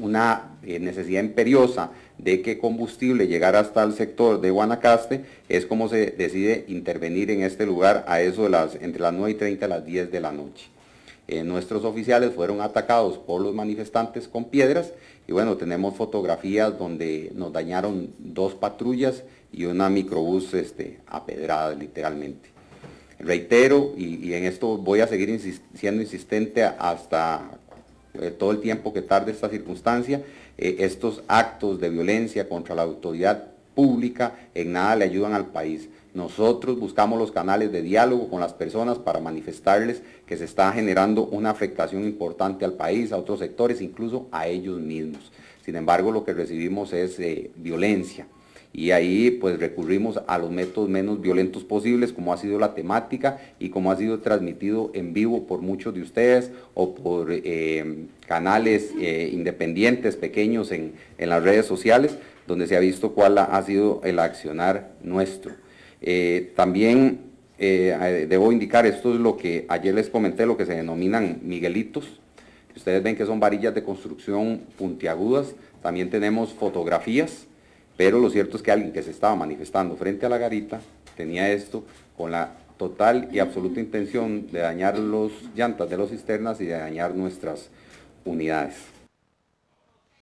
una eh, necesidad imperiosa de que combustible llegara hasta el sector de Guanacaste, es como se decide intervenir en este lugar a eso de las, entre las 9 y 30 a las 10 de la noche. Eh, nuestros oficiales fueron atacados por los manifestantes con piedras y bueno, tenemos fotografías donde nos dañaron dos patrullas y una microbús este, apedrada literalmente. Reitero, y, en esto voy a seguir siendo insistente hasta eh, todo el tiempo que tarde esta circunstancia, eh, estos actos de violencia contra la autoridad pública en nada le ayudan al país. Nosotros buscamos los canales de diálogo con las personas para manifestarles que se está generando una afectación importante al país, a otros sectores, incluso a ellos mismos. Sin embargo, lo que recibimos es eh, violencia y ahí pues recurrimos a los métodos menos violentos posibles como ha sido la temática y como ha sido transmitido en vivo por muchos de ustedes o por eh, canales eh, independientes pequeños en, las redes sociales donde se ha visto cuál ha sido el accionar nuestro. Eh, también debo indicar, esto es lo que ayer les comenté, lo que se denominan miguelitos. Ustedes ven que son varillas de construcción puntiagudas. También tenemos fotografías pero lo cierto es que alguien que se estaba manifestando frente a la garita tenía esto con la total y absoluta intención de dañar los llantas de los cisternas y de dañar nuestras unidades.